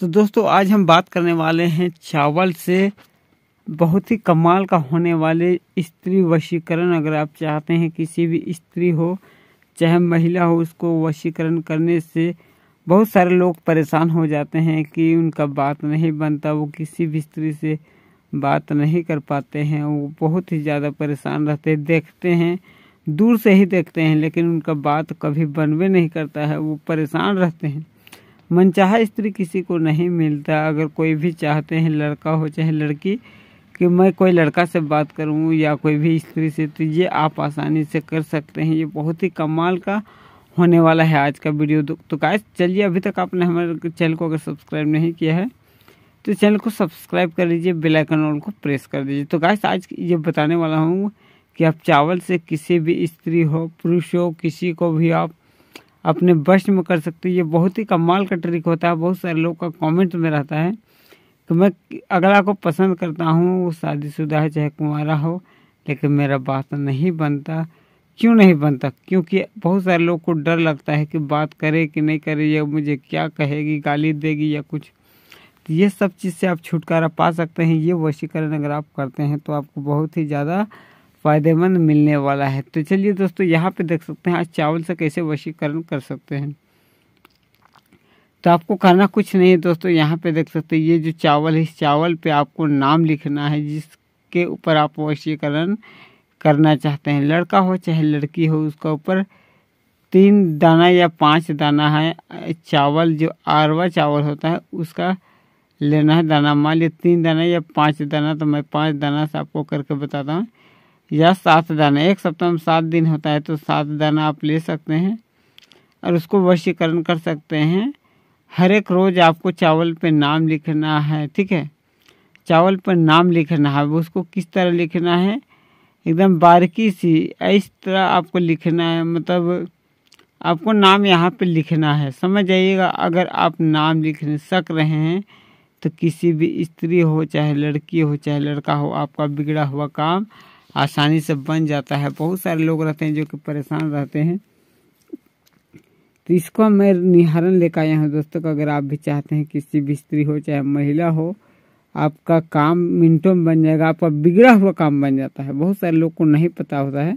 तो दोस्तों आज हम बात करने वाले हैं चावल से बहुत ही कमाल का होने वाले स्त्री वशीकरण अगर आप चाहते हैं किसी भी स्त्री हो चाहे महिला हो उसको वशीकरण करने से बहुत सारे लोग परेशान हो जाते हैं कि उनका बात नहीं बनता वो किसी भी स्त्री से बात नहीं कर पाते हैं वो बहुत ही ज़्यादा परेशान रहते हैं देखते हैं दूर से ही देखते हैं लेकिन उनका बात कभी बनवे नहीं करता है वो परेशान रहते हैं मनचाहा स्त्री किसी को नहीं मिलता अगर कोई भी चाहते हैं लड़का हो चाहे लड़की कि मैं कोई लड़का से बात करूं या कोई भी स्त्री से तो ये आप आसानी से कर सकते हैं ये बहुत ही कमाल का होने वाला है आज का वीडियो तो का तो चलिए अभी तक आपने हमारे चैनल को अगर सब्सक्राइब नहीं किया है तो चैनल को सब्सक्राइब कर लीजिए बेल आइकन और को प्रेस कर दीजिए तो गाइस आज ये बताने वाला हूँ कि आप चावल से किसी भी स्त्री हो पुरुष हो किसी को भी आप अपने वश में कर सकते हो ये बहुत ही कमाल का ट्रिक होता है बहुत सारे लोग का कमेंट में रहता है कि मैं अगला को पसंद करता हूँ वो शादीशुदा है चाहे कुंवारा हो लेकिन मेरा बात नहीं बनता क्यों नहीं बनता क्योंकि बहुत सारे लोग को डर लगता है कि बात करे कि नहीं करे या मुझे क्या कहेगी गाली देगी या कुछ तो ये सब चीज़ से आप छुटकारा पा सकते हैं ये वशीकरण अगर आप करते हैं तो आपको बहुत ही ज़्यादा फायदेमंद मिलने वाला है तो चलिए दोस्तों यहाँ पे देख सकते हैं आज चावल से कैसे वशीकरण कर सकते हैं तो आपको करना कुछ नहीं है दोस्तों यहाँ पे देख सकते हैं ये जो चावल है इस चावल पे आपको नाम लिखना है जिसके ऊपर आप वशीकरण करना चाहते हैं लड़का हो चाहे लड़की हो उसका ऊपर तीन दाना या पाँच दाना है चावल जो आरवा चावल होता है उसका लेना है दाना मान लिया तीन दाना या पाँच दाना तो मैं पाँच दाना से आपको करके बताता हूँ या सात दाना एक सप्ताह में सात दिन होता है तो सात दाना आप ले सकते हैं और उसको वशीकरण कर सकते हैं हर एक रोज़ आपको चावल पे नाम लिखना है ठीक है चावल पर नाम लिखना है उसको किस तरह लिखना है एकदम बारीकी सी इस तरह आपको लिखना है मतलब आपको नाम यहाँ पे लिखना है समझ जाइएगा अगर आप नाम लिख सक रहे हैं तो किसी भी स्त्री हो चाहे लड़की हो चाहे लड़का हो आपका बिगड़ा हुआ काम आसानी से बन जाता है बहुत सारे लोग रहते हैं जो कि परेशान रहते हैं तो इसको मैं निहारन लेकर आया हूँ दोस्तों को अगर आप भी चाहते हैं किसी भी स्त्री हो चाहे महिला हो आपका काम मिनटों में बन जाएगा आपका बिगड़ा हुआ काम बन जाता है बहुत सारे लोग को नहीं पता होता है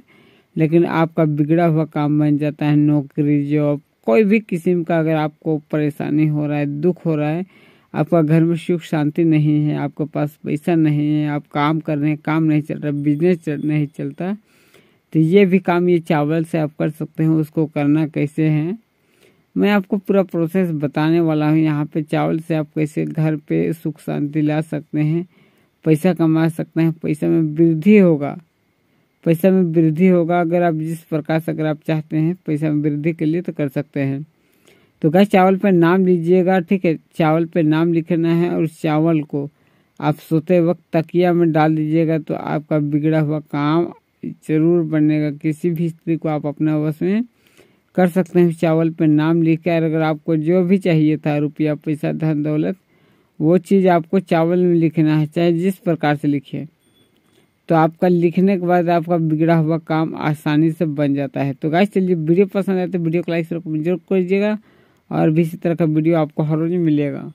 लेकिन आपका बिगड़ा हुआ काम बन जाता है नौकरी जॉब कोई भी किस्म का अगर आपको परेशानी हो रहा है दुख हो रहा है आपका घर में सुख शांति नहीं है आपके पास पैसा नहीं है आप काम कर रहे हैं काम नहीं चल रहा बिजनेस नहीं चलता तो ये भी काम ये चावल से आप कर सकते हैं उसको करना कैसे है मैं आपको पूरा प्रोसेस बताने वाला हूँ यहाँ पे चावल से आप कैसे घर पे सुख शांति ला सकते हैं पैसा कमा सकते हैं पैसा में वृद्धि होगा पैसा में वृद्धि होगा अगर आप जिस प्रकार से अगर आप चाहते हैं पैसा में वृद्धि के लिए तो कर सकते हैं तो गैस चावल पे नाम लीजिएगा ठीक है चावल पे नाम लिखना है और उस चावल को आप सोते वक्त तकिया में डाल दीजिएगा तो आपका बिगड़ा हुआ काम जरूर बनेगा किसी भी स्त्री को आप अपने वश में कर सकते हैं चावल पे नाम लिख कर अगर आपको जो भी चाहिए था रुपया पैसा धन दौलत वो चीज़ आपको चावल में लिखना है चाहे जिस प्रकार से लिखिए तो आपका लिखने के बाद आपका बिगड़ा हुआ काम आसानी से बन जाता है तो गाय चलिए वीडियो पसंद आए तो वीडियो को लाइक जरूर करिएगा और भी इसी तरह का वीडियो आपको हर रोज़ मिलेगा